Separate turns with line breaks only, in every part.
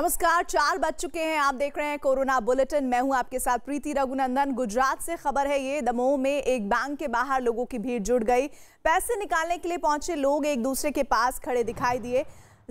नमस्कार चार बज चुके हैं आप देख रहे हैं कोरोना बुलेटिन मैं हूं आपके साथ प्रीति रघुनंदन गुजरात से खबर है ये दमोह में एक बैंक के बाहर लोगों की भीड़ जुड़ गई पैसे निकालने के लिए पहुंचे लोग एक दूसरे के पास खड़े दिखाई दिए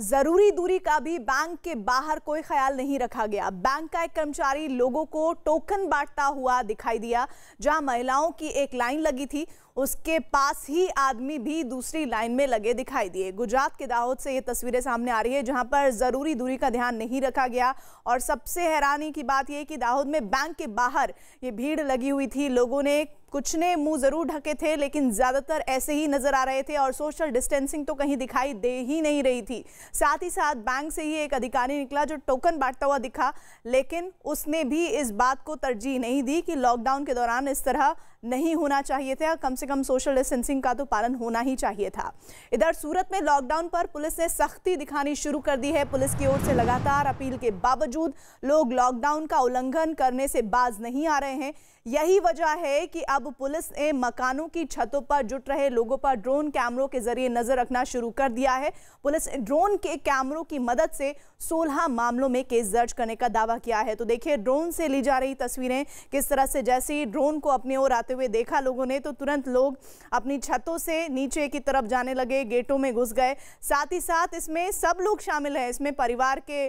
जरूरी दूरी का भी बैंक के बाहर कोई ख्याल नहीं रखा गया बैंक का एक कर्मचारी लोगों को टोकन बांटता हुआ दिखाई दिया जहां महिलाओं की एक लाइन लगी थी उसके पास ही आदमी भी दूसरी लाइन में लगे दिखाई दिए गुजरात के दाहोद से ये तस्वीरें सामने आ रही है जहां पर ज़रूरी दूरी का ध्यान नहीं रखा गया और सबसे हैरानी की बात यह कि दाहोद में बैंक के बाहर ये भीड़ लगी हुई थी लोगों ने कुछ ने मुंह ज़रूर ढके थे लेकिन ज़्यादातर ऐसे ही नज़र आ रहे थे और सोशल डिस्टेंसिंग तो कहीं दिखाई दे ही नहीं रही थी साथ ही साथ बैंक से ही एक अधिकारी निकला जो टोकन बांटता हुआ दिखा लेकिन उसने भी इस बात को तरजीह नहीं दी कि लॉकडाउन के दौरान इस तरह नहीं होना चाहिए था कम से कम सोशल डिस्टेंसिंग का तो पालन होना ही चाहिए था इधर सूरत में लॉकडाउन पर पुलिस ने सख्ती दिखानी शुरू कर दी है पुलिस की ओर से लगातार अपील के बावजूद लोग लॉकडाउन का उल्लंघन करने से बाज नहीं आ रहे हैं यही वजह है कि अब पुलिस ने मकानों की छतों पर जुट रहे लोगों पर ड्रोन कैमरों के जरिए नजर रखना शुरू कर दिया है पुलिस ड्रोन के कैमरों की मदद से 16 मामलों में केस दर्ज करने का दावा किया है तो देखिए ड्रोन से ली जा रही तस्वीरें किस तरह से जैसे ही ड्रोन को अपने ओर आते हुए देखा लोगों ने तो तुरंत लोग अपनी छतों से नीचे की तरफ जाने लगे गेटों में घुस गए साथ ही साथ इसमें सब लोग शामिल हैं इसमें परिवार के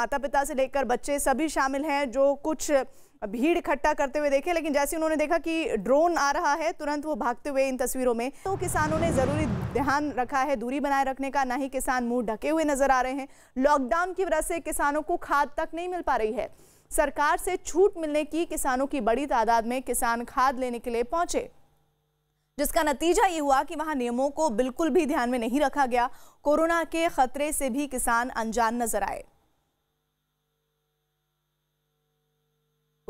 माता पिता से लेकर बच्चे सभी शामिल हैं जो कुछ भीड़ इकट्ठा करते हुए देखे लेकिन जैसे उन्होंने देखा कि ड्रोन आ रहा है तुरंत वो भागते हुए इन तस्वीरों में तो किसानों ने ज़रूरी ध्यान रखा है दूरी बनाए रखने का ना ही किसान मुंह ढके हुए नजर आ रहे हैं लॉकडाउन की वजह से किसानों को खाद तक नहीं मिल पा रही है सरकार से छूट मिलने की किसानों की बड़ी तादाद में किसान खाद लेने के लिए पहुंचे जिसका नतीजा ये हुआ कि वहां नियमों को बिल्कुल भी ध्यान में नहीं रखा गया कोरोना के खतरे से भी किसान अनजान नजर आए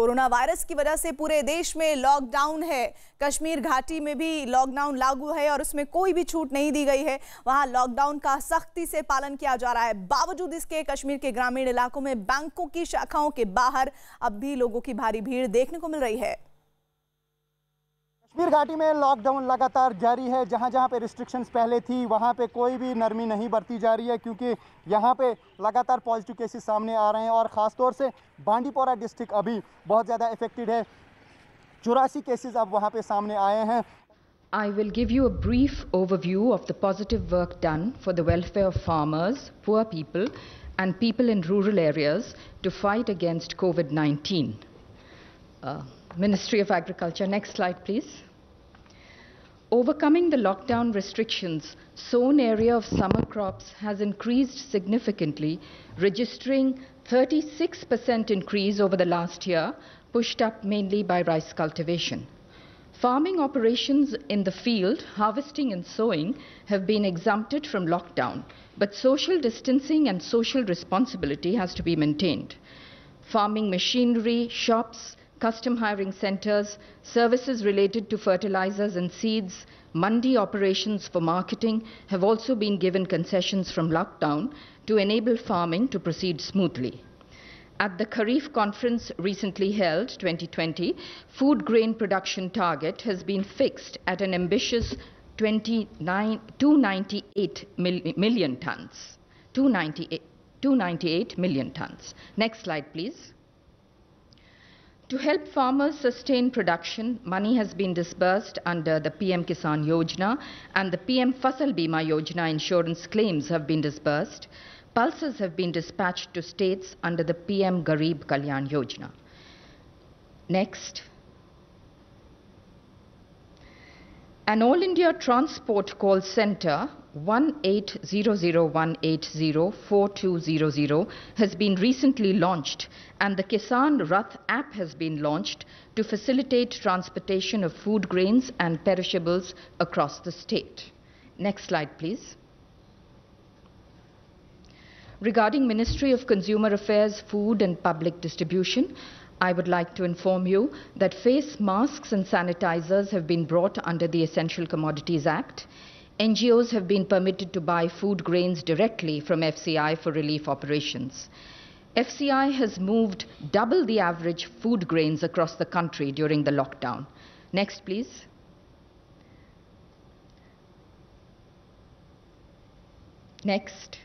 कोरोना वायरस की वजह से पूरे देश में लॉकडाउन है कश्मीर घाटी में भी लॉकडाउन लागू है और उसमें कोई भी छूट नहीं दी गई है वहां लॉकडाउन का सख्ती से पालन किया जा रहा है बावजूद इसके कश्मीर के ग्रामीण इलाकों में बैंकों की शाखाओं के बाहर अब भी लोगों की भारी भीड़ देखने को मिल रही है कश्मीर घाटी में लॉकडाउन लगातार जारी है जहाँ जहाँ पे रिस्ट्रिक्शंस पहले थी वहाँ
पे
कोई भी नरमी नहीं बरती जा रही है क्योंकि यहाँ पे लगातार पॉजिटिव केसेस सामने आ रहे हैं और ख़ासतौर से बांडीपोरा डिस्ट्रिक्ट अभी बहुत ज़्यादा इफेक्टेड है चौरासी
केसेस
अब वहाँ पे सामने आए हैं I will give you a brief overview of the positive work done for the welfare of farmers, poor people, and people in rural areas to fight against COVID 19. Uh, Ministry of Agriculture. Next slide, please. Overcoming the lockdown restrictions, sown area of summer crops has increased significantly, registering 36% increase over the last year, pushed up mainly by rice cultivation. Farming operations in the field, harvesting and sowing, have been exempted from lockdown, but social distancing and social responsibility has to be maintained. Farming machinery, shops, custom hiring centers, services related to fertilizers and seeds, Mandi operations for marketing have also been given concessions from lockdown to enable farming to proceed smoothly. At the Kharif conference recently held 2020, food grain production target has been fixed at an ambitious 298 million tons. 298, 298 million tons. Next slide, please. To help farmers sustain production, money has been disbursed under the PM Kisan Yojana and the PM Fasal Bima Yojana insurance claims have been disbursed. Pulses have been dispatched to states under the PM Garib Kalyan Yojana. Next. An All India Transport Call Centre 180018042000 has been recently launched and the Kisan Rath app has been launched to facilitate transportation of food grains and perishables across the state. Next slide please. Regarding Ministry of Consumer Affairs, Food and Public Distribution, I would like to inform you that face masks and sanitizers have been brought under the Essential Commodities Act. NGOs have been permitted to buy food grains directly from FCI for relief operations. FCI has moved double the average food grains across the country during the lockdown. Next, please. Next.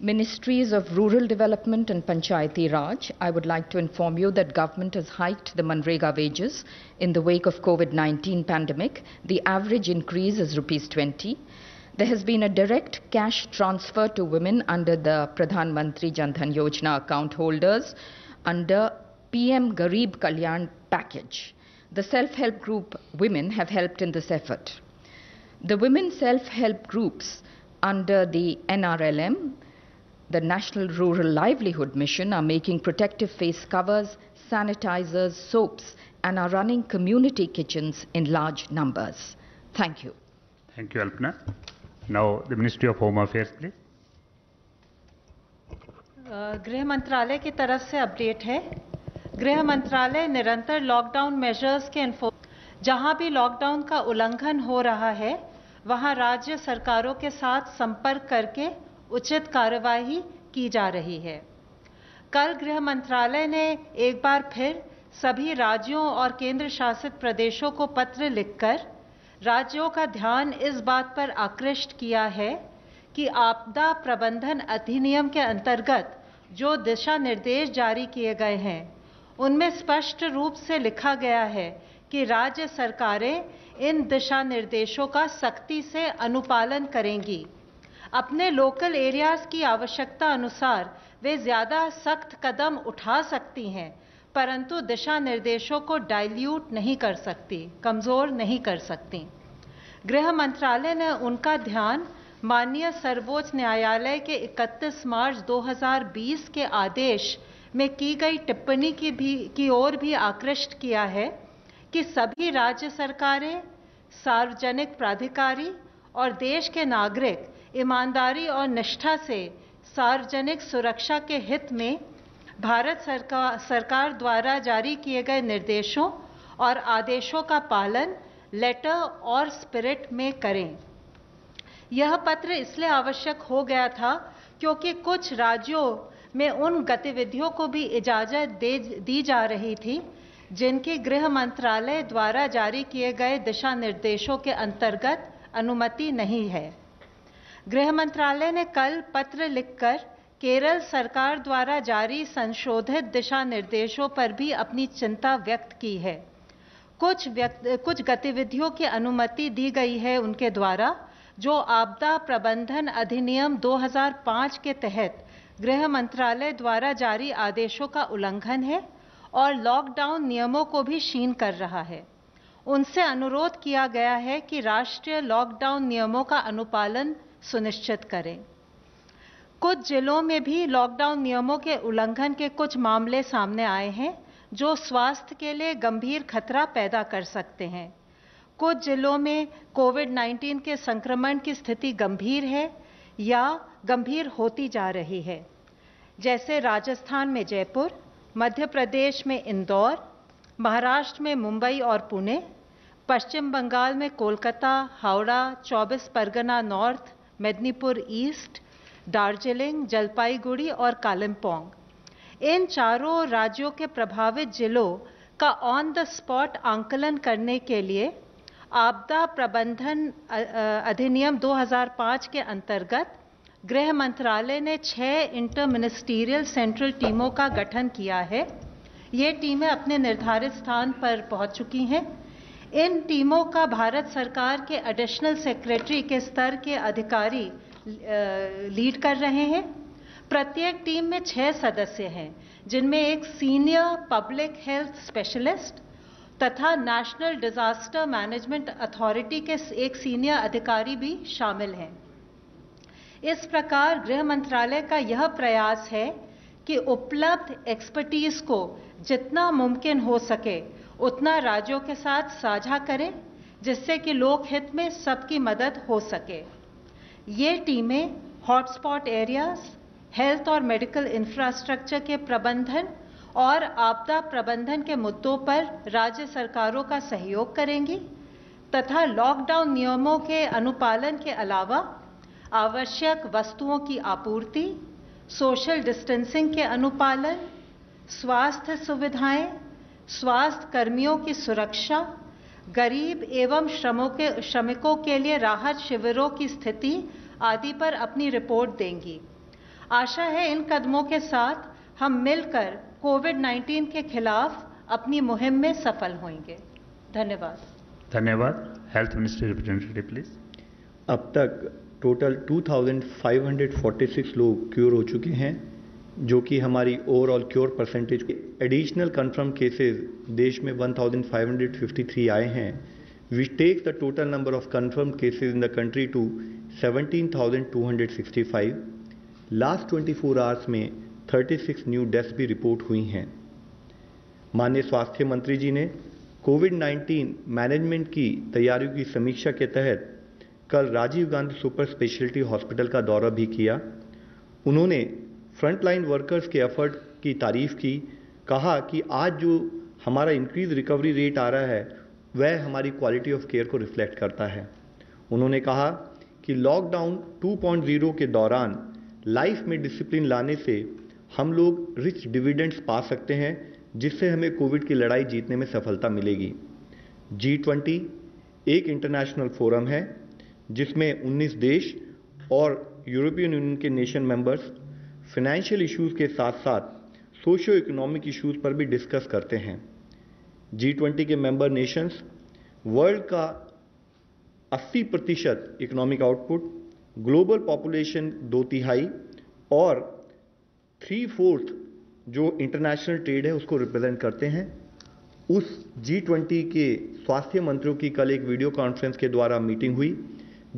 Ministries of Rural Development and Panchayati Raj, I would like to inform you that government has hiked the Manrega wages in the wake of COVID-19 pandemic. The average increase is rupees 20. There has been a direct cash transfer to women under the Pradhan Mantri Jan Dhan Yojana account holders under PM Garib Kalyan package. The self-help group women have helped in this effort. The women self-help groups under the NRLM the National Rural Livelihood Mission are making protective face covers, sanitizers, soaps and are running community kitchens in large numbers. Thank you.
Thank you, Alpna. Now, the Ministry of Home Affairs, please.
गृह मंत्रालय की तरफ से update है गृह मंत्रालय निरंतर lockdown measures के इन्फोर्स जहां भी लॉकडाउन का उल्लंघन हो रहा है वहां राज्य सरकारों के साथ संपर्क करके उचित कार्यवाही की जा रही है कल गृह मंत्रालय ने एक बार फिर सभी राज्यों और केंद्र शासित प्रदेशों को पत्र लिखकर राज्यों का ध्यान इस बात पर आकृष्ट किया है कि आपदा प्रबंधन अधिनियम के अंतर्गत जो दिशा निर्देश जारी किए गए हैं उनमें स्पष्ट रूप से लिखा गया है कि राज्य सरकारें इन दिशा निर्देशों का सख्ती से अनुपालन करेंगी अपने लोकल एरियाज की आवश्यकता अनुसार वे ज़्यादा सख्त कदम उठा सकती हैं परंतु दिशा निर्देशों को डाइल्यूट नहीं कर सकती कमज़ोर नहीं कर सकती गृह मंत्रालय ने उनका ध्यान माननीय सर्वोच्च न्यायालय के 31 मार्च 2020 के आदेश में की गई टिप्पणी की भी की ओर भी आकृष्ट किया है कि सभी राज्य सरकारें सार्वजनिक प्राधिकारी और देश के नागरिक ईमानदारी और निष्ठा से सार्वजनिक सुरक्षा के हित में भारत सरकार सरकार द्वारा जारी किए गए निर्देशों और आदेशों का पालन लेटर और स्पिरिट में करें यह पत्र इसलिए आवश्यक हो गया था क्योंकि कुछ राज्यों में उन गतिविधियों को भी इजाज़त दे दी जा रही थी जिनके गृह मंत्रालय द्वारा जारी किए गए दिशा निर्देशों के अंतर्गत अनुमति नहीं है गृह मंत्रालय ने कल पत्र लिखकर केरल सरकार द्वारा जारी संशोधित दिशा निर्देशों पर भी अपनी चिंता व्यक्त की है कुछ व्यक्त कुछ गतिविधियों की अनुमति दी गई है उनके द्वारा जो आपदा प्रबंधन अधिनियम 2005 के तहत गृह मंत्रालय द्वारा जारी आदेशों का उल्लंघन है और लॉकडाउन नियमों को भी क्षीण कर रहा है उनसे अनुरोध किया गया है कि राष्ट्रीय लॉकडाउन नियमों का अनुपालन सुनिश्चित करें कुछ जिलों में भी लॉकडाउन नियमों के उल्लंघन के कुछ मामले सामने आए हैं जो स्वास्थ्य के लिए गंभीर खतरा पैदा कर सकते हैं कुछ जिलों में कोविड 19 के संक्रमण की स्थिति गंभीर है या गंभीर होती जा रही है जैसे राजस्थान में जयपुर मध्य प्रदेश में इंदौर महाराष्ट्र में मुंबई और पुणे पश्चिम बंगाल में कोलकाता हावड़ा चौबीस परगना नॉर्थ मेदनीपुर ईस्ट दार्जिलिंग जलपाईगुड़ी और कालिम्पोंग इन चारों राज्यों के प्रभावित जिलों का ऑन द स्पॉट आंकलन करने के लिए आपदा प्रबंधन अधिनियम 2005 के अंतर्गत गृह मंत्रालय ने छः इंटर मिनिस्टीरियल सेंट्रल टीमों का गठन किया है ये टीमें अपने निर्धारित स्थान पर पहुंच चुकी हैं इन टीमों का भारत सरकार के एडिशनल सेक्रेटरी के स्तर के अधिकारी लीड कर रहे हैं प्रत्येक टीम में छह सदस्य हैं जिनमें एक सीनियर पब्लिक हेल्थ स्पेशलिस्ट तथा नेशनल डिजास्टर मैनेजमेंट अथॉरिटी के एक सीनियर अधिकारी भी शामिल हैं इस प्रकार गृह मंत्रालय का यह प्रयास है कि उपलब्ध एक्सपर्टीज को जितना मुमकिन हो सके उतना राज्यों के साथ साझा करें जिससे कि लोक हित में सबकी मदद हो सके ये टीमें हॉटस्पॉट एरियाज हेल्थ और मेडिकल इंफ्रास्ट्रक्चर के प्रबंधन और आपदा प्रबंधन के मुद्दों पर राज्य सरकारों का सहयोग करेंगी तथा लॉकडाउन नियमों के अनुपालन के अलावा आवश्यक वस्तुओं की आपूर्ति सोशल डिस्टेंसिंग के अनुपालन स्वास्थ्य सुविधाएं स्वास्थ्य कर्मियों की सुरक्षा गरीब एवं श्रमों के श्रमिकों के लिए राहत शिविरों की स्थिति आदि पर अपनी रिपोर्ट देंगी आशा है इन कदमों के साथ हम मिलकर कोविड 19 के खिलाफ अपनी मुहिम में सफल होंगे धन्यवाद
धन्यवाद हेल्थ मिनिस्ट्री रिप्रेजेंटेटिव प्लीज
अब तक टोटल 2546 लोग क्योर हो चुके हैं जो कि हमारी overall cure percentage additional confirm cases देश में 1553 आए हैं which take the total number of confirm cases in the country to 17,265 last 24 hours में 36 न्यू डेथ भी रिपोर्ट हुई हैं माननीय स्वास्थ्य मंत्री जी ने कोविड 19 मैनेजमेंट की तैयारियों की समीक्षा के तहत कल Rajiv Gandhi super speciality hospital का दौरा भी किया उन्होंने फ्रंटलाइन वर्कर्स के एफर्ट की तारीफ़ की कहा कि आज जो हमारा इंक्रीज रिकवरी रेट आ रहा है वह हमारी क्वालिटी ऑफ केयर को रिफ्लेक्ट करता है उन्होंने कहा कि लॉकडाउन 2.0 के दौरान लाइफ में डिसिप्लिन लाने से हम लोग रिच डिविडेंड्स पा सकते हैं जिससे हमें कोविड की लड़ाई जीतने में सफलता मिलेगी जी ट्वेंटी एक इंटरनेशनल फोरम है जिसमें 19 देश और यूरोपियन यूनियन के नेशन मेंबर्स फाइनेंशियल इश्यूज़ के साथ साथ सोशियो इकोनॉमिक इश्यूज़ पर भी डिस्कस करते हैं जी ट्वेंटी के मेंबर नेशंस वर्ल्ड का 80 प्रतिशत इकोनॉमिक आउटपुट ग्लोबल पॉपुलेशन दो तिहाई और थ्री फोर्थ जो इंटरनेशनल ट्रेड है उसको रिप्रेजेंट करते हैं उस जी ट्वेंटी के स्वास्थ्य मंत्रियों की कल एक वीडियो कॉन्फ्रेंस के द्वारा मीटिंग हुई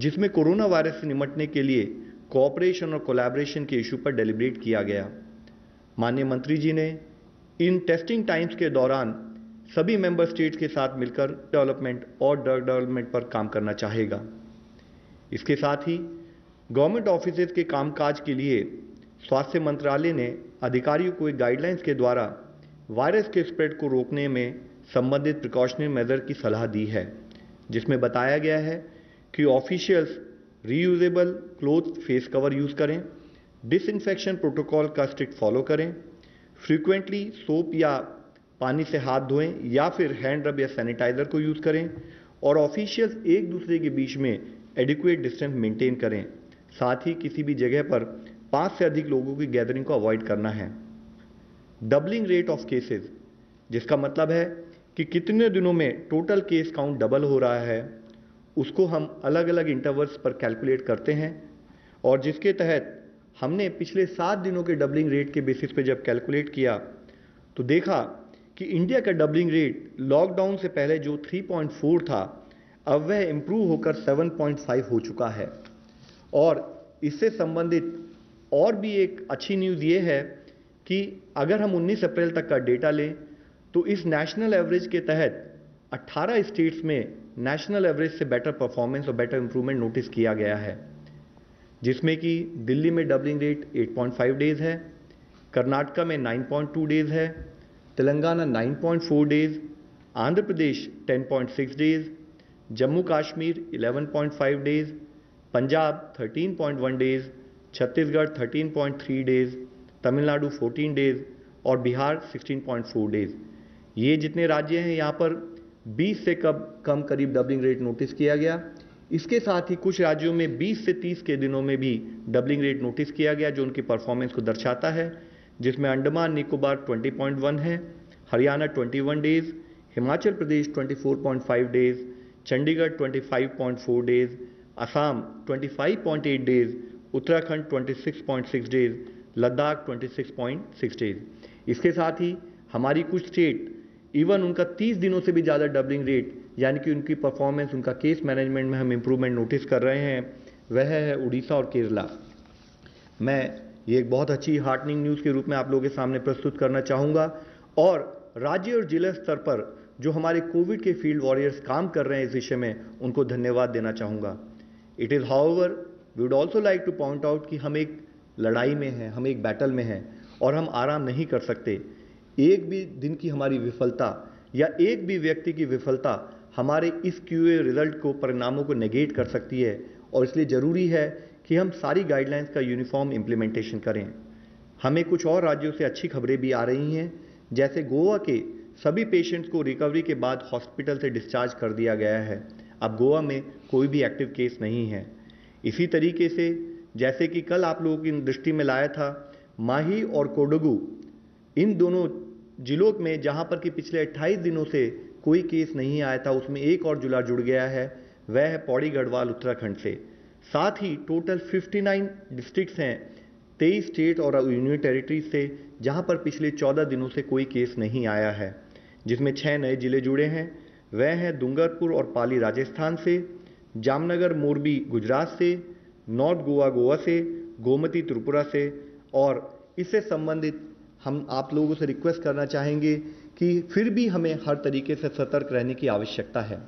जिसमें कोरोना वायरस से निपटने के लिए कोऑपरेशन और कोलैबोरेशन के इशू पर डेलिब्रेट किया गया माननीय मंत्री जी ने इन टेस्टिंग टाइम्स के दौरान सभी मेंबर स्टेट्स के साथ मिलकर डेवलपमेंट और ड्रग डेवलपमेंट पर काम करना चाहेगा इसके साथ ही गवर्नमेंट ऑफिस के कामकाज के लिए स्वास्थ्य मंत्रालय ने अधिकारियों को एक गाइडलाइंस के द्वारा वायरस के स्प्रेड को रोकने में संबंधित प्रिकॉशनरी मेजर की सलाह दी है जिसमें बताया गया है कि officials reusable cloth face cover use करें डिसइंफेक्शन प्रोटोकॉल का स्ट्रिक्ट फॉलो करें फ्रीक्वेंटली सोप या पानी से हाथ धोएं या फिर हैंड रब या सैनिटाइज़र को यूज़ करें और ऑफिशियल्स एक दूसरे के बीच में एडिकुएट डिस्टेंस मेंटेन करें साथ ही किसी भी जगह पर पाँच से अधिक लोगों की गैदरिंग को अवॉइड करना है डबलिंग रेट ऑफ केसेस जिसका मतलब है कि कितने दिनों में टोटल केस काउंट डबल हो रहा है उसको हम अलग अलग इंटरवल्स पर कैलकुलेट करते हैं और जिसके तहत हमने पिछले सात दिनों के डबलिंग रेट के बेसिस पे जब कैलकुलेट किया तो देखा कि इंडिया का डबलिंग रेट लॉकडाउन से पहले जो 3.4 था अब वह इम्प्रूव होकर 7.5 हो चुका है और इससे संबंधित और भी एक अच्छी न्यूज़ ये है कि अगर हम 19 अप्रैल तक का डेटा लें तो इस नेशनल एवरेज के तहत 18 स्टेट्स में नेशनल एवरेज से बेटर परफॉर्मेंस और बेटर इंप्रूवमेंट नोटिस किया गया है जिसमें कि दिल्ली में डबलिंग रेट 8.5 डेज़ है कर्नाटका में 9.2 डेज़ है Telangana 9.4 days Andhra Pradesh 10.6 days Jammu Kashmir 11.5 days Punjab 13.1 days Chhattisgarh 13.3 days Tamil Nadu 14 days और बिहार 16.4 डेज़ ये जितने राज्य हैं यहाँ पर 20 से कब कम करीब डबलिंग रेट नोटिस किया गया इसके साथ ही कुछ राज्यों में 20 से 30 के दिनों में भी डबलिंग रेट नोटिस किया गया जो उनकी परफॉर्मेंस को दर्शाता है जिसमें अंडमान निकोबार 20.1 है Haryana 21 days Himachal Pradesh 24.5 days Chandigarh 25.4 days Assam 25.8 days Uttarakhand 26.6 days Ladakh 26.6 days इसके साथ ही हमारी कुछ स्टेट इवन उनका 30 दिनों से भी ज़्यादा डबलिंग रेट यानी कि उनकी परफॉर्मेंस उनका केस मैनेजमेंट में हम इम्प्रूवमेंट नोटिस कर रहे हैं वह है उड़ीसा और केरला मैं ये एक बहुत अच्छी हार्टनिंग न्यूज़ के रूप में आप लोगों के सामने प्रस्तुत करना चाहूँगा और राज्य और जिला स्तर पर जो हमारे कोविड के फील्ड वॉरियर्स काम कर रहे हैं इस विषय में उनको धन्यवाद देना चाहूँगा it is however we would also like to point out कि हम एक लड़ाई में हैं हम एक बैटल में हैं और हम आराम नहीं कर सकते एक भी दिन की हमारी विफलता या एक भी व्यक्ति की विफलता हमारे इस क्यू ए रिज़ल्ट को परिणामों को नेगेट कर सकती है और इसलिए ज़रूरी है कि हम सारी गाइडलाइंस का यूनिफॉर्म इम्प्लीमेंटेशन करें हमें कुछ और राज्यों से अच्छी खबरें भी आ रही हैं जैसे गोवा के सभी पेशेंट्स को रिकवरी के बाद हॉस्पिटल से डिस्चार्ज कर दिया गया है अब गोवा में कोई भी एक्टिव केस नहीं है इसी तरीके से जैसे कि कल आप लोगों की दृष्टि में लाया था माही और कोडगू इन दोनों जिलों में जहां पर कि पिछले 28 दिनों से कोई केस नहीं आया था उसमें एक और जिला जुड़ गया है वह है पौड़ी गढ़वाल उत्तराखंड से साथ ही टोटल 59 डिस्ट्रिक्ट्स हैं तेईस स्टेट और यूनियन टेरिटरीज से जहां पर पिछले 14 दिनों से कोई केस नहीं आया है जिसमें छः नए जिले जुड़े हैं वह हैं डूंगरपुर और पाली राजस्थान से जामनगर मोरबी गुजरात से नॉर्थ गोवा गोवा से गोमती त्रिपुरा से और इससे संबंधित हम आप लोगों से रिक्वेस्ट करना चाहेंगे कि फिर भी हमें हर तरीके से सतर्क रहने की आवश्यकता है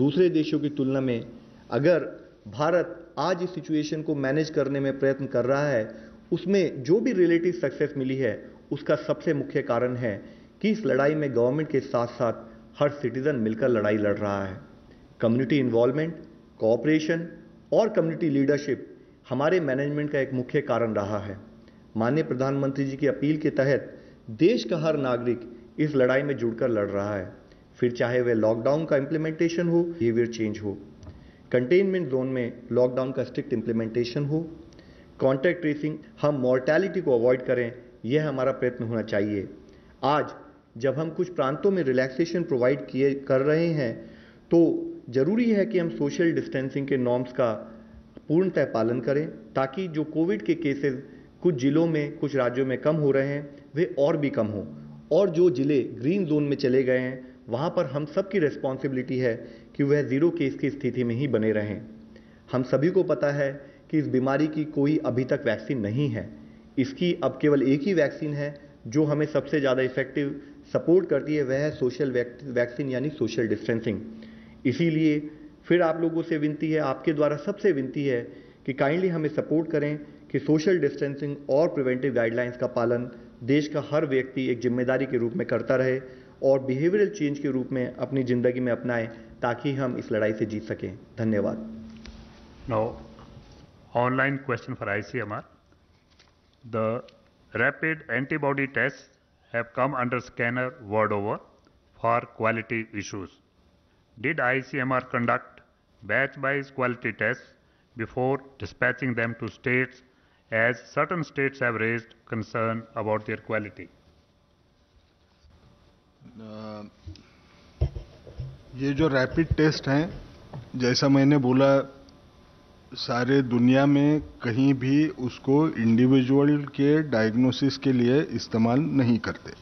दूसरे देशों की तुलना में अगर भारत आज इस सिचुएशन को मैनेज करने में प्रयत्न कर रहा है उसमें जो भी रिलेटिव सक्सेस मिली है उसका सबसे मुख्य कारण है कि इस लड़ाई में गवर्नमेंट के साथ साथ हर सिटीज़न मिलकर लड़ाई लड़ रहा है कम्युनिटी इन्वॉल्वमेंट कॉपरेशन और कम्युनिटी लीडरशिप हमारे मैनेजमेंट का एक मुख्य कारण रहा है माननीय प्रधानमंत्री जी की अपील के तहत देश का हर नागरिक इस लड़ाई में जुड़कर लड़ रहा है फिर चाहे वह लॉकडाउन का इम्प्लीमेंटेशन हो बिहेवियर चेंज हो कंटेनमेंट जोन में लॉकडाउन का स्ट्रिक्ट इम्प्लीमेंटेशन हो कॉन्टैक्ट ट्रेसिंग हम मॉर्टैलिटी को अवॉइड करें यह हमारा प्रयत्न होना चाहिए आज जब हम कुछ प्रांतों में रिलैक्सेशन प्रोवाइड किए कर रहे हैं तो ज़रूरी है कि हम सोशल डिस्टेंसिंग के नॉर्म्स का पूर्णतः पालन करें ताकि जो कोविड के केसेस कुछ ज़िलों में कुछ राज्यों में कम हो रहे हैं वे और भी कम हों और जो ज़िले ग्रीन ज़ोन में चले गए हैं वहाँ पर हम सबकी रिस्पॉन्सिबिलिटी है कि वह ज़ीरो केस की स्थिति में ही बने रहें हम सभी को पता है कि इस बीमारी की कोई अभी तक वैक्सीन नहीं है इसकी अब केवल एक ही वैक्सीन है जो हमें सबसे ज़्यादा इफेक्टिव सपोर्ट करती है वह है सोशल वैक्सीन यानी सोशल डिस्टेंसिंग इसीलिए फिर आप लोगों से विनती है आपके द्वारा सबसे विनती है कि काइंडली हमें सपोर्ट करें कि सोशल डिस्टेंसिंग और प्रिवेंटिव गाइडलाइंस का पालन देश का हर व्यक्ति एक जिम्मेदारी के रूप में करता रहे और बिहेवियरल चेंज के रूप में अपनी जिंदगी में अपनाएं ताकि हम इस लड़ाई से जीत सकें धन्यवाद
online question for I C M R the rapid antibody test have come under scanner world over for quality issues did I C M R conduct batch wise quality test before dispatching them to states as certain states have raised concern about their quality.
Uh,
ये जो rapid test हैं जैसा मैंने बोला सारे दुनिया में कहीं भी उसको इंडिविजुअल के डायग्नोसिस के लिए इस्तेमाल नहीं करते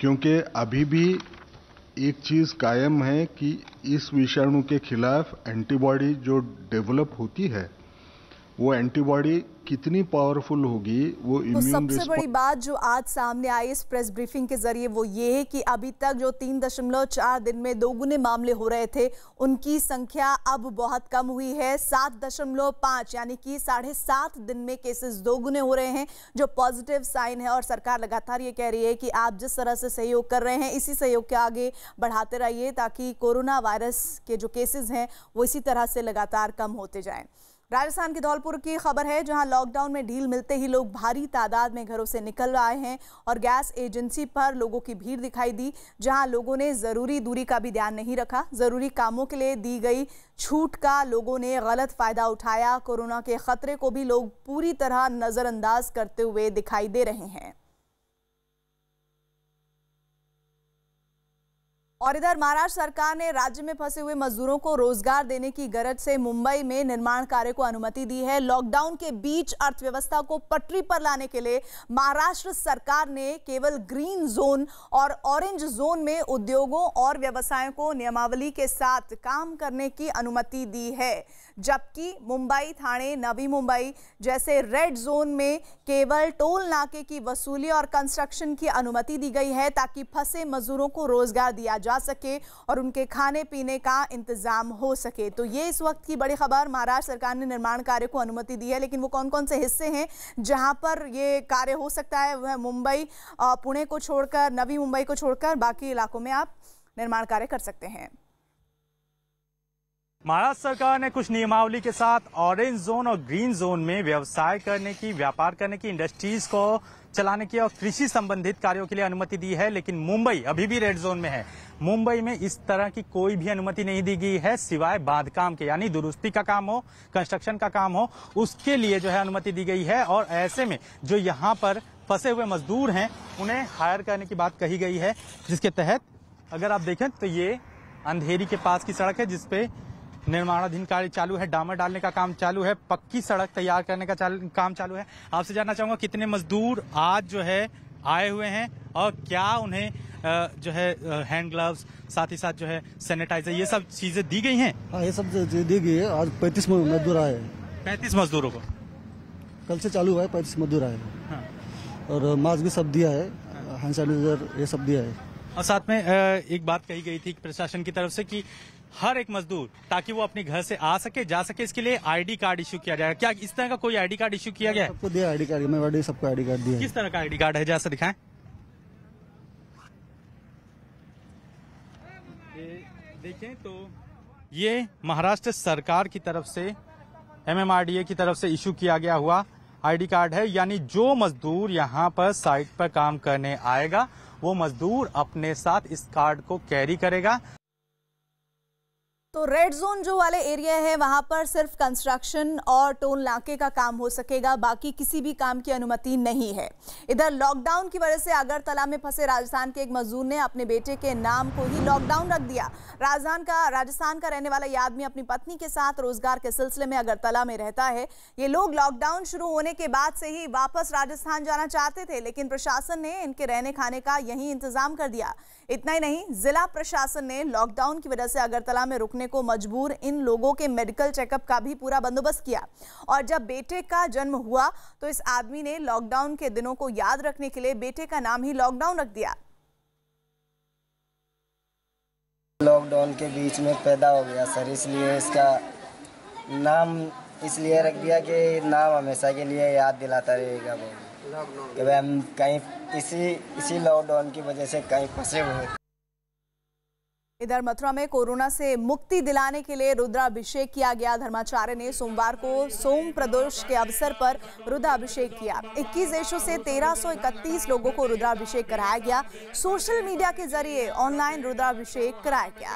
क्योंकि अभी भी एक चीज़ कायम है कि इस विषाणु के खिलाफ एंटीबॉडी जो डेवलप होती है वो एंटीबॉडी कितनी पावरफुल होगी
वो तो सबसे बड़ी
बात जो आज सामने आई इस प्रेस ब्रीफिंग के जरिए वो ये है कि अभी तक जो तीन दशमलव चार दिन में दोगुने मामले हो रहे थे उनकी संख्या अब बहुत कम हुई है सात दशमलव पांच यानी कि साढ़े सात दिन में केसेस दोगुने हो रहे हैं जो पॉजिटिव साइन है और सरकार लगातार ये कह रही है कि आप जिस तरह से सहयोग कर रहे हैं इसी सहयोग के आगे बढ़ाते रहिए ताकि कोरोना वायरस के जो केसेज हैं वो इसी तरह से लगातार कम होते जाए राजस्थान के धौलपुर की खबर है जहां लॉकडाउन में ढील मिलते ही लोग भारी तादाद में घरों से निकल आए हैं और गैस एजेंसी पर लोगों की भीड़ दिखाई दी जहां लोगों ने ज़रूरी दूरी का भी ध्यान नहीं रखा ज़रूरी कामों के लिए दी गई छूट का लोगों ने गलत फ़ायदा उठाया कोरोना के खतरे को भी लोग पूरी तरह नज़रअंदाज करते हुए दिखाई दे रहे हैं और इधर महाराष्ट्र सरकार ने राज्य में फंसे हुए मजदूरों को रोजगार देने की गरज से मुंबई में निर्माण कार्य को अनुमति दी है लॉकडाउन के बीच अर्थव्यवस्था को पटरी पर लाने के लिए महाराष्ट्र सरकार ने केवल ग्रीन जोन और ऑरेंज जोन में उद्योगों और व्यवसायों को नियमावली के साथ काम करने की अनुमति दी है जबकि मुंबई थाने नवी मुंबई जैसे रेड जोन में केवल टोल नाके की वसूली और कंस्ट्रक्शन की अनुमति दी गई है ताकि फंसे मजदूरों को रोजगार दिया जा सके और उनके खाने पीने का इंतजाम हो सके तो ये इस वक्त की बड़ी खबर महाराष्ट्र सरकार ने निर्माण कार्य को अनुमति दी है लेकिन वो कौन कौन से हिस्से हैं जहाँ पर ये कार्य हो सकता है वह मुंबई पुणे को छोड़कर नवी मुंबई को छोड़कर बाकी इलाकों में आप निर्माण कार्य कर सकते हैं
महाराष्ट्र सरकार ने कुछ नियमावली के साथ ऑरेंज जोन और ग्रीन जोन में व्यवसाय करने की व्यापार करने की इंडस्ट्रीज को चलाने की और कृषि संबंधित कार्यों के लिए अनुमति दी है लेकिन मुंबई अभी भी रेड जोन में है मुंबई में इस तरह की कोई भी अनुमति नहीं दी गई है सिवाय बांध काम के यानी दुरुस्ती का काम हो कंस्ट्रक्शन का काम हो उसके लिए जो है अनुमति दी गई है और ऐसे में जो यहाँ पर फंसे हुए मजदूर हैं उन्हें हायर करने की बात कही गई है जिसके तहत अगर आप देखें तो ये अंधेरी के पास की सड़क है जिसपे निर्माणाधीन कार्य चालू है डामर डालने का काम चालू है पक्की सड़क तैयार करने का चाल, काम चालू है आपसे जानना चाहूंगा कितने मजदूर आज जो है आए हुए हैं और क्या उन्हें जो है हैंड ग्लव्स साथ ही साथ जो है सैनिटाइजर ये सब चीजें दी गई हैं हाँ ये सब दी गई है आज पैंतीस मजदूर आए पैंतीस मजदूरों को कल से चालू हुआ है पैंतीस मजदूर आए हैं हाँ। और मास्क भी सब दिया है हाँ। हैंड सैनिटाइजर ये सब दिया है और साथ में एक बात कही गई थी प्रशासन की तरफ से कि हर एक मजदूर ताकि वो अपने घर से आ सके जा सके इसके लिए आईडी कार्ड इश्यू किया जाएगा क्या इस तरह का कोई आईडी कार्ड इश्यू किया गया सबको दिया आईडी कार्ड मैं सबको आईडी कार्ड दिया किस तरह का आईडी कार्ड है जैसा दिखाएं देखें तो ये महाराष्ट्र सरकार की तरफ से एमएमआरडीए की तरफ से इशू किया गया हुआ आईडी कार्ड है यानी जो मजदूर यहाँ पर साइट पर काम करने आएगा वो मजदूर अपने साथ इस कार्ड को कैरी करेगा
तो रेड जोन जो वाले एरिया है वहां पर सिर्फ कंस्ट्रक्शन और टोल नाके का काम हो सकेगा बाकी किसी भी काम की अनुमति नहीं है इधर लॉकडाउन की वजह से अगरतला में फंसे राजस्थान के एक मजदूर ने अपने बेटे के नाम को ही लॉकडाउन रख दिया राजस्थान का राजस्थान का रहने वाला ये आदमी अपनी पत्नी के साथ रोजगार के सिलसिले में अगरतला में रहता है ये लोग लॉकडाउन शुरू होने के बाद से ही वापस राजस्थान जाना चाहते थे लेकिन प्रशासन ने इनके रहने खाने का यही इंतजाम कर दिया इतना ही नहीं जिला प्रशासन ने लॉकडाउन की वजह से अगरतला में रुकने को मजबूर इन लोगों के मेडिकल चेकअप का भी पूरा बंदोबस्त किया और जब बेटे का जन्म हुआ तो इस आदमी ने लॉकडाउन के दिनों को याद रखने के लिए बेटे का नाम ही लॉकडाउन रख दिया
लॉकडाउन के बीच में पैदा हो गया सर इसलिए इसका नाम इसलिए रख दिया कि नाम हमेशा के लिए याद दिलाता रहेगा बोल एवं मतलब कहीं इसी इसी लॉकडाउन की वजह से कहीं फंसे हुए
इधर मथुरा में कोरोना से मुक्ति दिलाने के लिए रुद्राभिषेक किया गया धर्माचार्य ने सोमवार को सोम प्रदोष के अवसर पर रुद्राभिषेक किया 21 देशों से 1331 लोगों को रुद्राभिषेक कराया गया सोशल मीडिया के जरिए ऑनलाइन रुद्राभिषेक कराया गया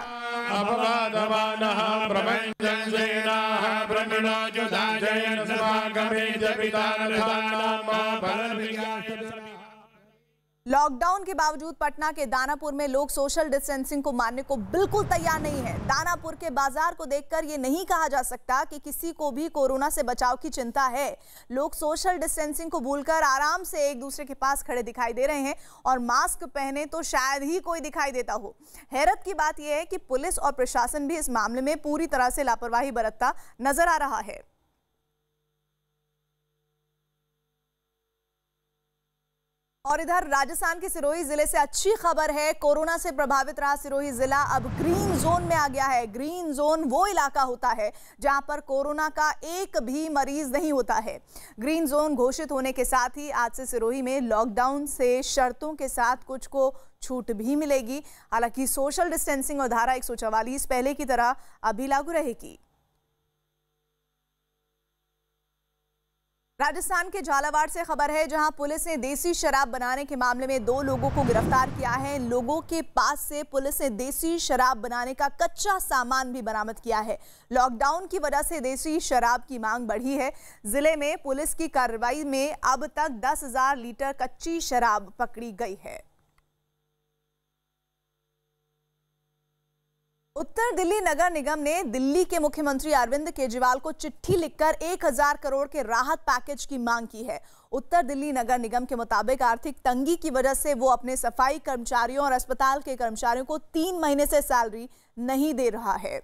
लॉकडाउन के बावजूद पटना के दानापुर में लोग सोशल डिस्टेंसिंग को मानने को बिल्कुल तैयार नहीं है दानापुर के बाजार को देखकर ये नहीं कहा जा सकता कि किसी को भी कोरोना से बचाव की चिंता है लोग सोशल डिस्टेंसिंग को भूलकर आराम से एक दूसरे के पास खड़े दिखाई दे रहे हैं और मास्क पहने तो शायद ही कोई दिखाई देता हो हैरत की बात यह है कि पुलिस और प्रशासन भी इस मामले में पूरी तरह से लापरवाही बरतता नजर आ रहा है और इधर राजस्थान के सिरोही जिले से अच्छी खबर है कोरोना से प्रभावित रहा सिरोही जिला अब ग्रीन जोन में आ गया है ग्रीन जोन वो इलाका होता है जहां पर कोरोना का एक भी मरीज नहीं होता है ग्रीन जोन घोषित होने के साथ ही आज से सिरोही में लॉकडाउन से शर्तों के साथ कुछ को छूट भी मिलेगी हालांकि सोशल डिस्टेंसिंग और धारा एक पहले की तरह अभी लागू रहेगी राजस्थान के झालावाड़ से खबर है जहां पुलिस ने देसी शराब बनाने के मामले में दो लोगों को गिरफ्तार किया है लोगों के पास से पुलिस ने देसी शराब बनाने का कच्चा सामान भी बरामद किया है लॉकडाउन की वजह से देसी शराब की मांग बढ़ी है जिले में पुलिस की कार्रवाई में अब तक दस हजार लीटर कच्ची शराब पकड़ी गई है उत्तर दिल्ली नगर निगम ने दिल्ली के मुख्यमंत्री अरविंद केजरीवाल को चिट्ठी लिखकर 1000 करोड़ के राहत पैकेज की मांग की है उत्तर दिल्ली नगर निगम के मुताबिक आर्थिक तंगी की वजह से वो अपने सफाई कर्मचारियों और अस्पताल के कर्मचारियों को तीन महीने से सैलरी नहीं दे रहा है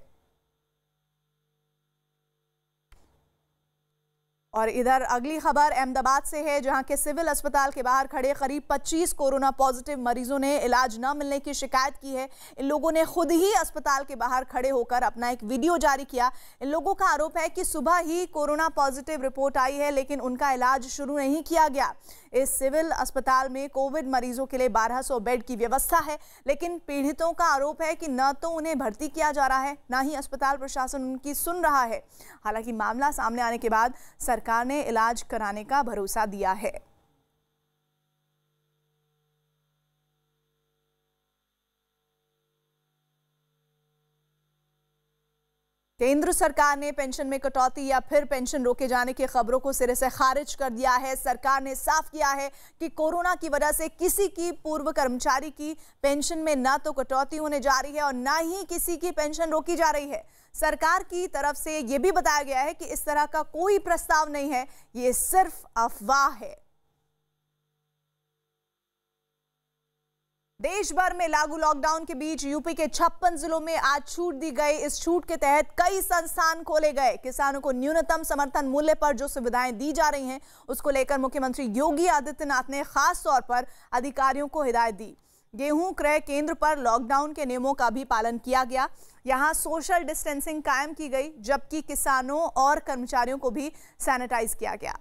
और इधर अगली खबर अहमदाबाद से है जहां के सिविल अस्पताल के बाहर खड़े करीब 25 कोरोना पॉजिटिव मरीजों ने इलाज न मिलने की शिकायत की है इन लोगों ने खुद ही अस्पताल के बाहर खड़े होकर अपना एक वीडियो जारी किया इन लोगों का आरोप है कि सुबह ही कोरोना पॉजिटिव रिपोर्ट आई है लेकिन उनका इलाज शुरू नहीं किया गया इस सिविल अस्पताल में कोविड मरीजों के लिए 1200 बेड की व्यवस्था है लेकिन पीड़ितों का आरोप है कि न तो उन्हें भर्ती किया जा रहा है न ही अस्पताल प्रशासन उनकी सुन रहा है हालांकि मामला सामने आने के बाद सरकार ने इलाज कराने का भरोसा दिया है केंद्र सरकार ने पेंशन में कटौती या फिर पेंशन रोके जाने की खबरों को सिरे से खारिज कर दिया है सरकार ने साफ किया है कि कोरोना की वजह से किसी की पूर्व कर्मचारी की पेंशन में ना तो कटौती होने जा रही है और ना ही किसी की पेंशन रोकी जा रही है सरकार की तरफ से यह भी बताया गया है कि इस तरह का कोई प्रस्ताव नहीं है ये सिर्फ अफवाह है देश भर में लागू लॉकडाउन के बीच यूपी के छप्पन जिलों में आज छूट दी गई इस छूट के तहत कई संस्थान खोले गए किसानों को न्यूनतम समर्थन मूल्य पर जो सुविधाएं दी जा रही हैं उसको लेकर मुख्यमंत्री योगी आदित्यनाथ ने खास तौर पर अधिकारियों को हिदायत दी गेहूं क्रय केंद्र पर लॉकडाउन के नियमों का भी पालन किया गया यहाँ सोशल डिस्टेंसिंग कायम की गई जबकि किसानों और कर्मचारियों को भी सैनिटाइज किया गया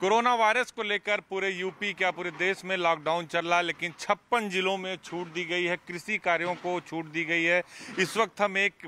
कोरोना वायरस को लेकर पूरे यूपी क्या पूरे देश में लॉकडाउन चल रहा है लेकिन छप्पन जिलों में छूट दी गई है कृषि कार्यों को छूट दी गई है इस वक्त हम एक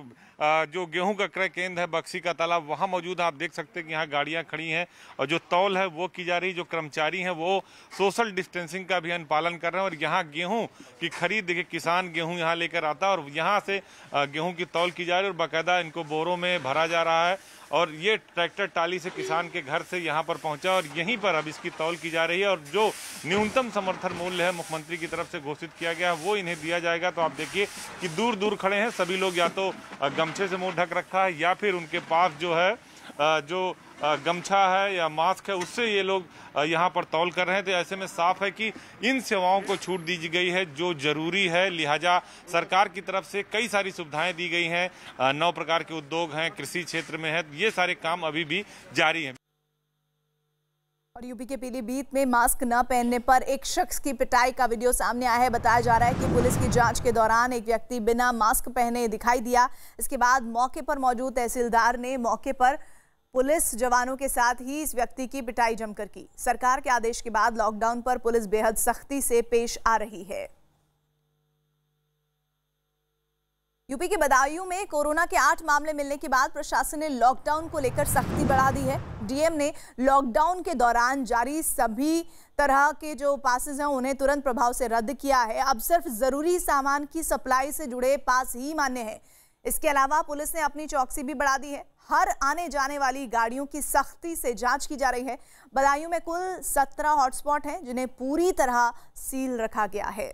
जो गेहूं का क्रय केंद्र है बक्सी का तालाब वहाँ मौजूद है आप देख सकते हैं कि यहाँ गाड़ियाँ खड़ी हैं और जो तौल है वो की जा रही जो कर्मचारी हैं वो सोशल डिस्टेंसिंग का भी अनुपालन कर रहे हैं और यहाँ गेहूँ की खरीद देखिए किसान गेहूँ यहाँ लेकर आता है और यहाँ से गेहूँ की तौल की जा रही है और बाकायदा इनको बोरों में भरा जा रहा है और ये ट्रैक्टर टाली से किसान के घर से यहाँ पर पहुँचा और यहीं पर अब इसकी तौल की जा रही है और जो न्यूनतम समर्थन मूल्य है मुख्यमंत्री की तरफ से घोषित किया गया है वो इन्हें दिया जाएगा तो आप देखिए कि दूर दूर खड़े हैं सभी लोग या तो गम गमछे से मुंह ढक रखा है या फिर उनके पास जो है जो गमछा है या मास्क है उससे ये लोग यहाँ पर तौल कर रहे हैं तो ऐसे में साफ है कि इन सेवाओं को छूट दी गई है जो जरूरी है लिहाजा सरकार की तरफ से कई सारी सुविधाएं दी गई हैं नौ प्रकार के उद्योग हैं कृषि क्षेत्र में है ये सारे काम अभी भी जारी हैं
और यूपी के पीलीभीत में मास्क न पहनने पर एक शख्स की पिटाई का वीडियो सामने आया है बताया जा रहा है कि पुलिस की जांच के दौरान एक व्यक्ति बिना मास्क पहने दिखाई दिया इसके बाद मौके पर मौजूद तहसीलदार ने मौके पर पुलिस जवानों के साथ ही इस व्यक्ति की पिटाई जमकर की सरकार के आदेश के बाद लॉकडाउन पर पुलिस बेहद सख्ती से पेश आ रही है यूपी के बदायूं में कोरोना के आठ मामले मिलने के बाद प्रशासन ने लॉकडाउन को लेकर सख्ती बढ़ा दी है डीएम ने लॉकडाउन के दौरान जारी सभी तरह के जो पासेज हैं उन्हें तुरंत प्रभाव से रद्द किया है अब सिर्फ ज़रूरी सामान की सप्लाई से जुड़े पास ही मान्य है इसके अलावा पुलिस ने अपनी चौकसी भी बढ़ा दी है हर आने जाने वाली गाड़ियों की सख्ती से जांच की जा रही है बदायूं में कुल सत्रह हॉटस्पॉट हैं जिन्हें पूरी तरह सील रखा गया है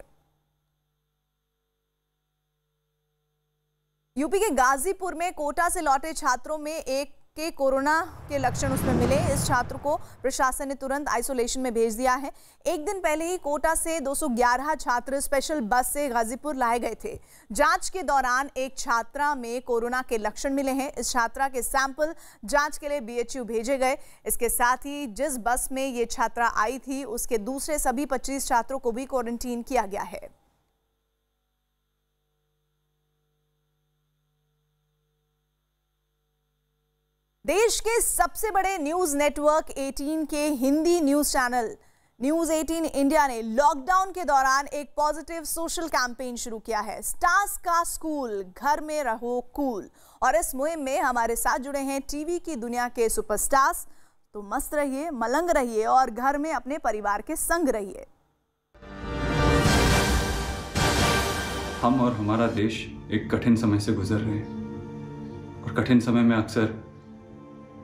यूपी के गाजीपुर में कोटा से लौटे छात्रों में एक के कोरोना के लक्षण उसमें मिले इस छात्र को प्रशासन ने तुरंत आइसोलेशन में भेज दिया है एक दिन पहले ही कोटा से 211 छात्र स्पेशल बस से गाजीपुर लाए गए थे जांच के दौरान एक छात्रा में कोरोना के लक्षण मिले हैं इस छात्रा के सैंपल जांच के लिए बीएचयू भेजे गए इसके साथ ही जिस बस में ये छात्रा आई थी उसके दूसरे सभी पच्चीस छात्रों को भी क्वारंटीन किया गया है देश के सबसे बड़े न्यूज नेटवर्क 18 के Hindi news channel news 18 India ने लॉकडाउन के दौरान एक पॉजिटिव सोशल कैंपेन शुरू किया है स्टार्स का स्कूल घर में रहो कूल और इस मुहिम में हमारे साथ जुड़े हैं टीवी की दुनिया के सुपरस्टार्स तो मस्त रहिए मलंग रहिए और घर में अपने परिवार के संग रहिए
हम और हमारा देश एक कठिन समय से गुजर रहे हैं और कठिन समय में अक्सर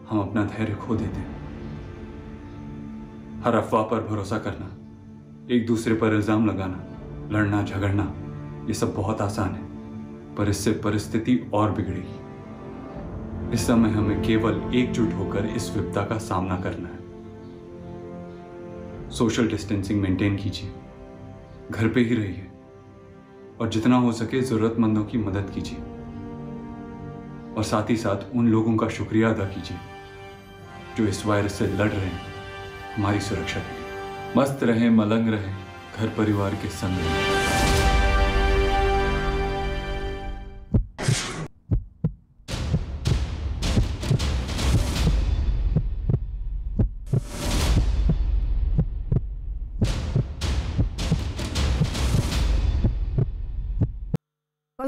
हम अपना धैर्य खो देते हैं हर अफवाह पर भरोसा करना एक दूसरे पर इल्जाम लगाना लड़ना झगड़ना ये सब बहुत आसान है पर इससे परिस्थिति और बिगड़ेगी इस समय हमें केवल एकजुट होकर इस विपदा का सामना करना है सोशल डिस्टेंसिंग मेंटेन कीजिए घर पे ही रहिए और जितना हो सके जरूरतमंदों की मदद कीजिए और साथ ही साथ उन लोगों का शुक्रिया अदा कीजिए जो इस वायरस से लड़ रहे हैं हमारी सुरक्षा के लिए मस्त रहें मलंग रहें घर परिवार के संग रहें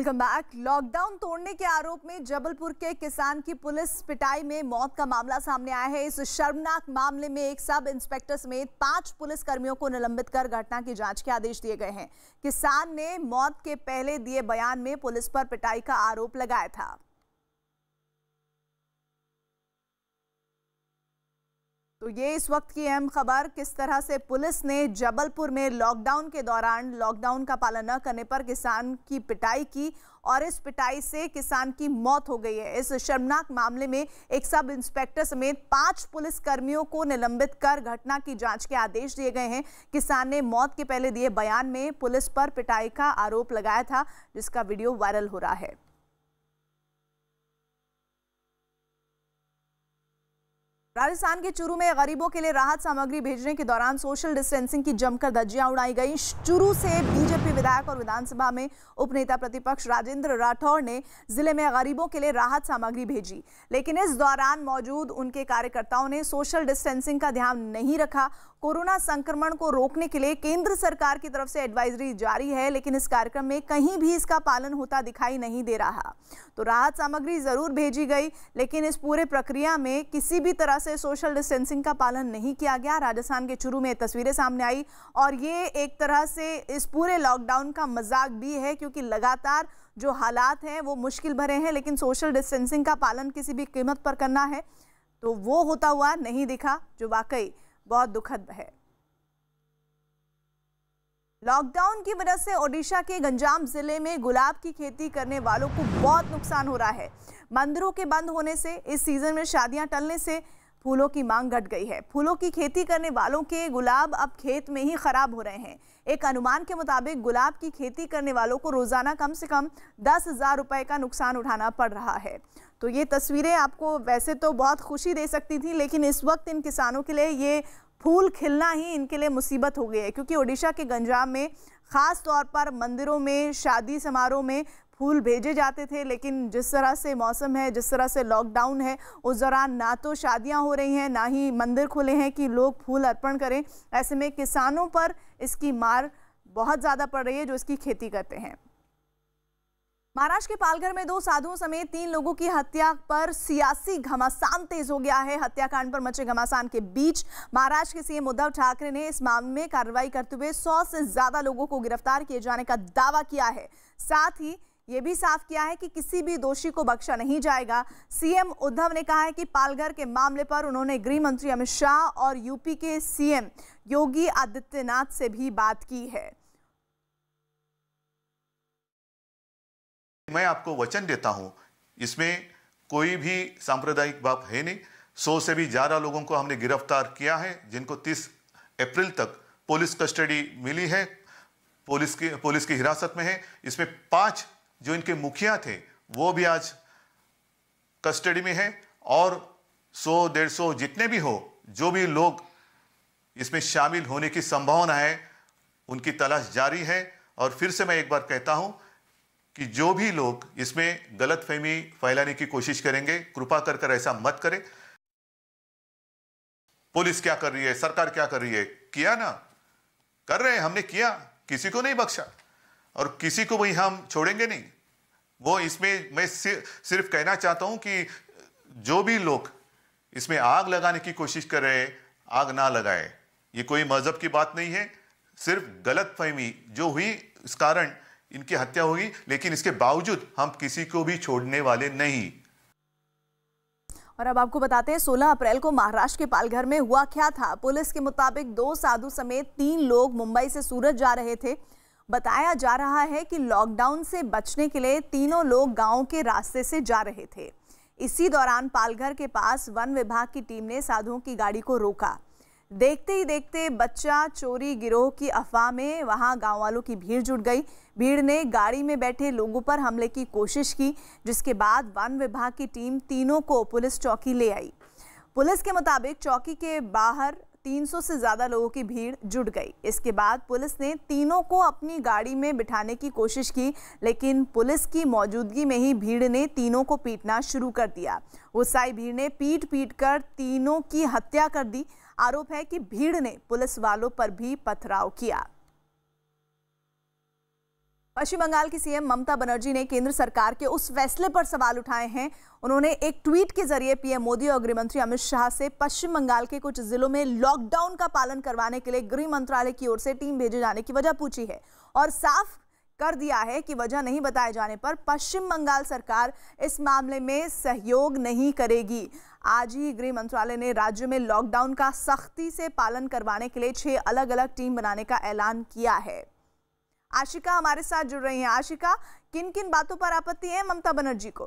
वेलकम बैक लॉकडाउन तोड़ने के आरोप में जबलपुर के किसान की पुलिस पिटाई में मौत का मामला सामने आया है इस शर्मनाक मामले में एक सब इंस्पेक्टर समेत पांच पुलिस कर्मियों को निलंबित कर घटना की जांच के आदेश दिए गए हैं किसान ने मौत के पहले दिए बयान में पुलिस पर पिटाई का आरोप लगाया था तो ये इस वक्त की अहम खबर किस तरह से पुलिस ने जबलपुर में लॉकडाउन के दौरान लॉकडाउन का पालन न करने पर किसान की पिटाई की और इस पिटाई से किसान की मौत हो गई है इस शर्मनाक मामले में एक सब इंस्पेक्टर समेत पांच पुलिस कर्मियों को निलंबित कर घटना की जांच के आदेश दिए गए हैं किसान ने मौत के पहले दिए बयान में पुलिस पर पिटाई का आरोप लगाया था जिसका वीडियो वायरल हो रहा है राजस्थान के चुरू में गरीबों के लिए राहत सामग्री भेजने के दौरान सोशल डिस्टेंसिंग की जमकर धज्जियां उड़ाई गई चुरू से बीजेपी विधायक और विधानसभा में उपनेता प्रतिपक्ष राजेंद्र राठौर ने जिले में गरीबों के लिए राहत सामग्री भेजी लेकिन इस दौरान मौजूद उनके कार्यकर्ताओं ने सोशल डिस्टेंसिंग का ध्यान नहीं रखा कोरोना संक्रमण को रोकने के लिए केंद्र सरकार की तरफ से एडवाइजरी जारी है लेकिन इस कार्यक्रम में कहीं भी इसका पालन होता दिखाई नहीं दे रहा तो राहत सामग्री जरूर भेजी गई लेकिन इस पूरे प्रक्रिया में किसी भी तरह से सोशल डिस्टेंसिंग का पालन नहीं किया गया राजस्थान के चुरू में तस्वीरें सामने आई और ये एक तरह से इस पूरे लॉकडाउन का मजाक भी है क्योंकि लगातार जो हालात हैं वो मुश्किल भरे हैं लेकिन सोशल डिस्टेंसिंग का पालन किसी भी कीमत पर करना है तो वो होता हुआ नहीं दिखा जो वाकई बहुत दुखद है लॉकडाउन की वजह से ओडिशा के गंजाम जिले में गुलाब की खेती करने वालों को बहुत नुकसान हो रहा है मंदिरों के बंद होने से इस सीजन में शादियां टलने से फूलों की मांग घट गई है फूलों की खेती करने वालों के गुलाब अब खेत में ही खराब हो रहे हैं एक अनुमान के मुताबिक गुलाब की खेती करने वालों को रोजाना कम से कम दस हजार रुपए का नुकसान उठाना पड़ रहा है तो ये तस्वीरें आपको वैसे तो बहुत खुशी दे सकती थी लेकिन इस वक्त इन किसानों के लिए ये फूल खिलना ही इनके लिए मुसीबत हो गई है क्योंकि ओडिशा के गंजाम में ख़ास तौर पर मंदिरों में शादी समारोह में फूल भेजे जाते थे लेकिन जिस तरह से मौसम है जिस तरह से लॉकडाउन है उस दौरान ना तो शादियां हो रही हैं ना ही मंदिर खुले हैं कि लोग फूल अर्पण करें ऐसे में किसानों पर इसकी मार बहुत ज़्यादा पड़ रही है जो इसकी खेती करते हैं महाराष्ट्र के पालघर में दो साधुओं समेत तीन लोगों की हत्या पर सियासी घमासान तेज हो गया है हत्याकांड पर मचे घमासान के बीच महाराष्ट्र के सीएम उद्धव ठाकरे ने इस मामले में कार्रवाई करते हुए सौ से ज्यादा लोगों को गिरफ्तार किए जाने का दावा किया है साथ ही ये भी साफ किया है कि किसी भी दोषी को बख्शा नहीं जाएगा सीएम उद्धव ने कहा है कि पालघर के मामले पर उन्होंने गृह मंत्री अमित शाह और यूपी के सीएम योगी आदित्यनाथ से भी बात की है
मैं आपको वचन देता हूँ इसमें कोई भी सांप्रदायिक बाप है नहीं सौ से भी ज़्यादा लोगों को हमने गिरफ्तार किया है जिनको 30 अप्रैल तक पुलिस कस्टडी मिली है पुलिस की पुलिस की हिरासत में है इसमें पांच जो इनके मुखिया थे वो भी आज कस्टडी में है और सौ डेढ़ सौ जितने भी हो जो भी लोग इसमें शामिल होने की संभावना है उनकी तलाश जारी है और फिर से मैं एक बार कहता हूँ कि जो भी लोग इसमें गलतफहमी फैलाने की कोशिश करेंगे कृपा कर कर ऐसा मत करें पुलिस क्या कर रही है सरकार क्या कर रही है किया ना कर रहे हैं हमने किया किसी को नहीं बख्शा और किसी को भी हम छोड़ेंगे नहीं वो इसमें मैं सिर्फ कहना चाहता हूं कि जो भी लोग इसमें आग लगाने की कोशिश कर रहे हैं आग ना लगाए ये कोई मजहब की बात नहीं है सिर्फ गलत फहमी जो हुई इस कारण इनकी हत्या होगी लेकिन इसके बावजूद हम किसी को भी छोड़ने वाले नहीं
और अब आपको बताते हैं 16 अप्रैल को महाराष्ट्र के पालघर में हुआ क्या था पुलिस के मुताबिक दो साधु समेत तीन लोग मुंबई से सूरत जा रहे थे बताया जा रहा है कि लॉकडाउन से बचने के लिए तीनों लोग गांव के रास्ते से जा रहे थे इसी दौरान पालघर के पास वन विभाग की टीम ने साधुओं की गाड़ी को रोका देखते ही देखते बच्चा चोरी गिरोह की अफवाह में वहां गांव वालों की भीड़ जुट गई भीड़ ने गाड़ी में बैठे लोगों पर हमले की कोशिश की जिसके बाद वन विभाग की टीम तीनों को पुलिस चौकी ले आई पुलिस के मुताबिक चौकी के बाहर 300 से ज़्यादा लोगों की भीड़ जुट गई इसके बाद पुलिस ने तीनों को अपनी गाड़ी में बिठाने की कोशिश की लेकिन पुलिस की मौजूदगी में ही भीड़ ने तीनों को पीटना शुरू कर दिया गुस्साई भीड़ ने पीट पीट कर तीनों की हत्या कर दी आरोप है कि भीड़ ने पुलिस वालों पर भी पथराव किया पश्चिम बंगाल की सीएम ममता बनर्जी ने केंद्र सरकार के उस फैसले पर सवाल उठाए हैं उन्होंने एक ट्वीट के जरिए पीएम मोदी और गृहमंत्री अमित शाह से पश्चिम बंगाल के कुछ जिलों में लॉकडाउन का पालन करवाने के लिए गृह मंत्रालय की ओर से टीम भेजे जाने की वजह पूछी है और साफ कर दिया है कि वजह नहीं बताए जाने पर पश्चिम बंगाल सरकार इस मामले में सहयोग नहीं करेगी आज ही गृह मंत्रालय ने राज्य में लॉकडाउन का सख्ती से पालन करवाने के लिए छह अलग अलग टीम बनाने का ऐलान किया है आशिका हमारे साथ जुड़ रही हैं आशिका किन किन बातों पर आपत्ति है ममता बनर्जी को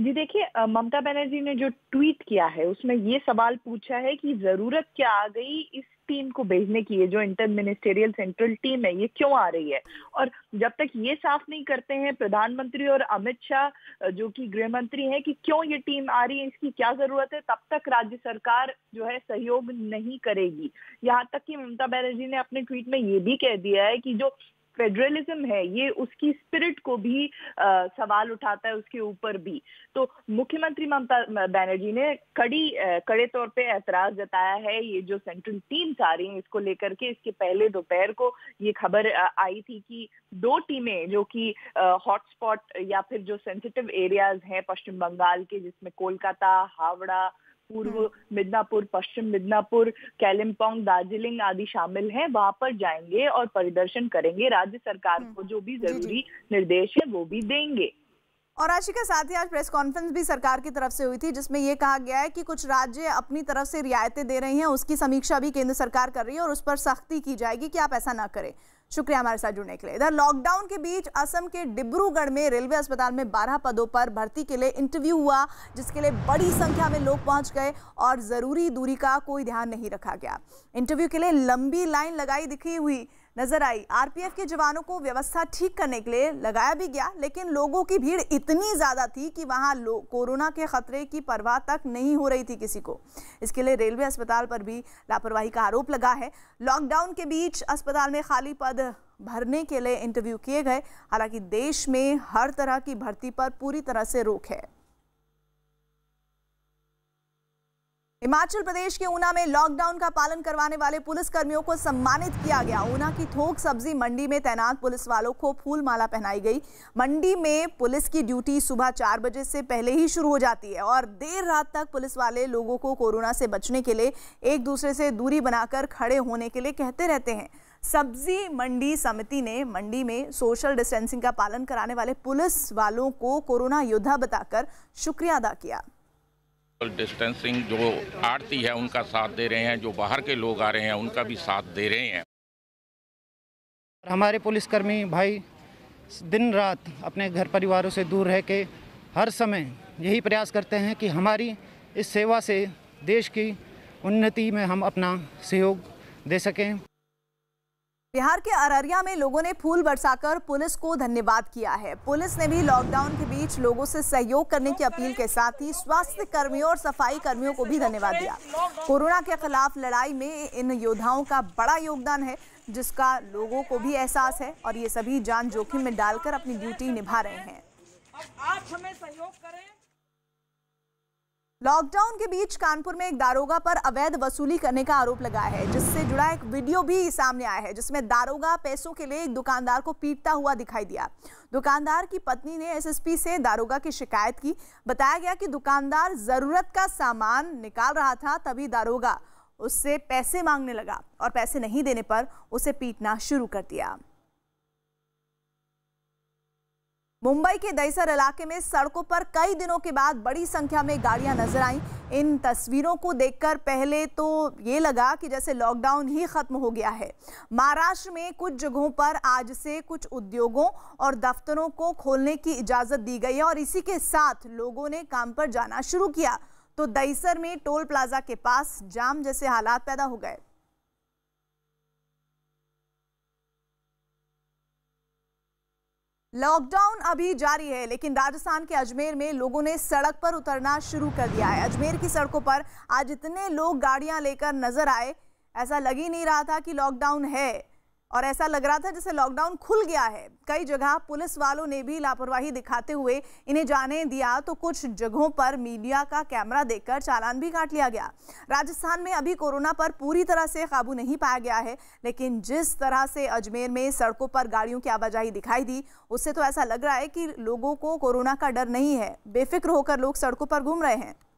जी देखिए ममता बनर्जी ने जो ट्वीट किया है उसमें ये सवाल पूछा है कि जरूरत क्या आ गई इस टीम को भेजने की है जो इंटर मिनिस्टेरियल सेंट्रल टीम है ये क्यों आ रही है और जब तक ये साफ नहीं करते हैं प्रधानमंत्री और अमित शाह जो कि गृह मंत्री हैं कि क्यों ये टीम आ रही है इसकी क्या जरूरत है तब तक राज्य सरकार जो है सहयोग नहीं करेगी यहाँ तक कि ममता बनर्जी ने अपने ट्वीट में ये भी कह दिया है कि जो फेडरलिज्म है ये उसकी स्पिरिट को भी आ, सवाल उठाता है उसके ऊपर भी तो मुख्यमंत्री ममता बनर्जी ने कड़ी कड़े तौर पे एतराज जताया है ये जो सेंट्रल टीम आ रही है इसको लेकर के इसके पहले दोपहर को ये खबर आई थी कि दो टीमें जो कि हॉटस्पॉट या फिर जो सेंसिटिव एरियाज हैं पश्चिम बंगाल के जिसमें कोलकाता हावड़ा पूर्व हम्म। मिदनापुर पश्चिम मिदनापुर कैलिम्पोंग दार्जिलिंग आदि शामिल हैं वहां पर जाएंगे और परिदर्शन करेंगे राज्य सरकार हम्म। को जो भी जरूरी निर्देश है वो भी देंगे और के साथ ही आज प्रेस कॉन्फ्रेंस भी सरकार की तरफ से हुई थी जिसमें यह कहा गया है कि कुछ राज्य अपनी तरफ से रियायतें दे रही हैं उसकी समीक्षा भी केंद्र सरकार कर रही है और उस पर सख्ती की जाएगी कि आप ऐसा ना करें शुक्रिया हमारे साथ जुड़ने के लिए इधर लॉकडाउन के बीच असम के डिब्रूगढ़ में रेलवे अस्पताल में 12 पदों पर भर्ती के लिए इंटरव्यू हुआ जिसके लिए बड़ी संख्या में लोग पहुंच गए और ज़रूरी दूरी का कोई ध्यान नहीं रखा गया इंटरव्यू के लिए लंबी लाइन लगाई दिखी हुई नजर आई आरपीएफ के जवानों को व्यवस्था ठीक करने के लिए लगाया भी गया लेकिन लोगों की भीड़ इतनी ज़्यादा थी कि वहाँ कोरोना के खतरे की परवाह तक नहीं हो रही थी किसी को इसके लिए रेलवे अस्पताल पर भी लापरवाही का आरोप लगा है लॉकडाउन के बीच अस्पताल में खाली पद भरने के लिए इंटरव्यू किए गए हालांकि देश में हर तरह की भर्ती पर पूरी तरह से रोक है हिमाचल प्रदेश के ऊना में लॉकडाउन का पालन करवाने वाले पुलिसकर्मियों को सम्मानित किया गया ऊना की थोक सब्जी मंडी में तैनात पुलिस वालों को फूल माला पहनाई गई मंडी में पुलिस की ड्यूटी सुबह चार बजे से पहले ही शुरू हो जाती है और देर रात तक पुलिस वाले लोगों को कोरोना से बचने के लिए एक दूसरे से दूरी बनाकर खड़े होने के लिए कहते रहते हैं सब्जी मंडी समिति ने मंडी में सोशल डिस्टेंसिंग का पालन कराने वाले पुलिस वालों को कोरोना योद्धा बताकर शुक्रिया अदा किया
डिस्टेंसिंग जो आरती है उनका साथ दे रहे हैं जो बाहर के लोग आ रहे हैं उनका भी साथ दे रहे हैं
हमारे
पुलिसकर्मी भाई दिन रात अपने घर परिवारों से दूर रह के हर समय यही प्रयास करते हैं कि हमारी इस सेवा से देश की उन्नति में हम अपना सहयोग दे सकें
बिहार के अररिया में लोगों ने फूल बरसाकर पुलिस को धन्यवाद किया है पुलिस ने भी लॉकडाउन के बीच लोगों से सहयोग करने की अपील के साथ ही स्वास्थ्य कर्मियों और सफाई कर्मियों को भी धन्यवाद दिया कोरोना के खिलाफ लड़ाई में इन योद्धाओं का बड़ा योगदान है जिसका लोगों को भी एहसास है और ये सभी जान जोखिम में डालकर अपनी ड्यूटी निभा रहे हैं
आप हमें सहयोग करें
लॉकडाउन के बीच कानपुर में एक दारोगा पर अवैध वसूली करने का आरोप लगा है जिससे जुड़ा एक वीडियो भी सामने आया है जिसमें दारोगा पैसों के लिए एक दुकानदार को पीटता हुआ दिखाई दिया दुकानदार की पत्नी ने एसएसपी से दारोगा की शिकायत की बताया गया कि दुकानदार जरूरत का सामान निकाल रहा था तभी दारोगा उससे पैसे मांगने लगा और पैसे नहीं देने पर उसे पीटना शुरू कर दिया मुंबई के दईसर इलाके में सड़कों पर कई दिनों के बाद बड़ी संख्या में गाड़ियां नजर आईं इन तस्वीरों को देखकर पहले तो ये लगा कि जैसे लॉकडाउन ही खत्म हो गया है महाराष्ट्र में कुछ जगहों पर आज से कुछ उद्योगों और दफ्तरों को खोलने की इजाज़त दी गई है और इसी के साथ लोगों ने काम पर जाना शुरू किया तो दईसर में टोल प्लाजा के पास जाम जैसे हालात पैदा हो गए लॉकडाउन अभी जारी है लेकिन राजस्थान के अजमेर में लोगों ने सड़क पर उतरना शुरू कर दिया है अजमेर की सड़कों पर आज इतने लोग गाड़ियां लेकर नजर आए ऐसा लग ही नहीं रहा था कि लॉकडाउन है और ऐसा लग रहा था जैसे लॉकडाउन खुल गया है कई जगह पुलिस वालों ने भी लापरवाही दिखाते हुए इन्हें जाने दिया तो कुछ जगहों पर मीडिया का कैमरा देखकर चालान भी काट लिया गया राजस्थान में अभी कोरोना पर पूरी तरह से काबू नहीं पाया गया है लेकिन जिस तरह से अजमेर में सड़कों पर गाड़ियों की आवाजाही दिखाई दी उससे तो ऐसा लग रहा है कि लोगों को कोरोना का डर नहीं है बेफिक्र होकर लोग सड़कों पर घूम रहे हैं